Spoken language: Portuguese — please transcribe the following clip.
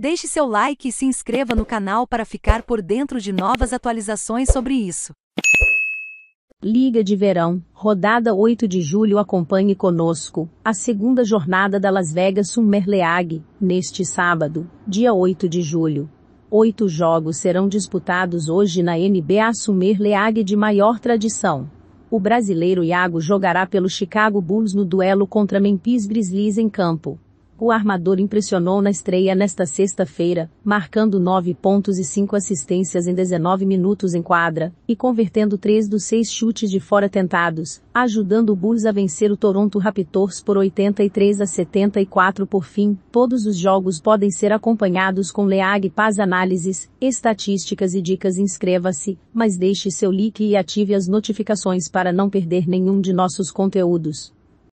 Deixe seu like e se inscreva no canal para ficar por dentro de novas atualizações sobre isso. Liga de Verão, rodada 8 de julho acompanhe conosco, a segunda jornada da Las Vegas Summer League, neste sábado, dia 8 de julho. Oito jogos serão disputados hoje na NBA Summer League de maior tradição. O brasileiro Iago jogará pelo Chicago Bulls no duelo contra Memphis Grizzlies em campo. O armador impressionou na estreia nesta sexta-feira, marcando 9 pontos e 5 assistências em 19 minutos em quadra, e convertendo 3 dos 6 chutes de fora tentados, ajudando o Bulls a vencer o Toronto Raptors por 83 a 74 por fim. Todos os jogos podem ser acompanhados com Leag Paz análises, estatísticas e dicas. Inscreva-se, mas deixe seu like e ative as notificações para não perder nenhum de nossos conteúdos.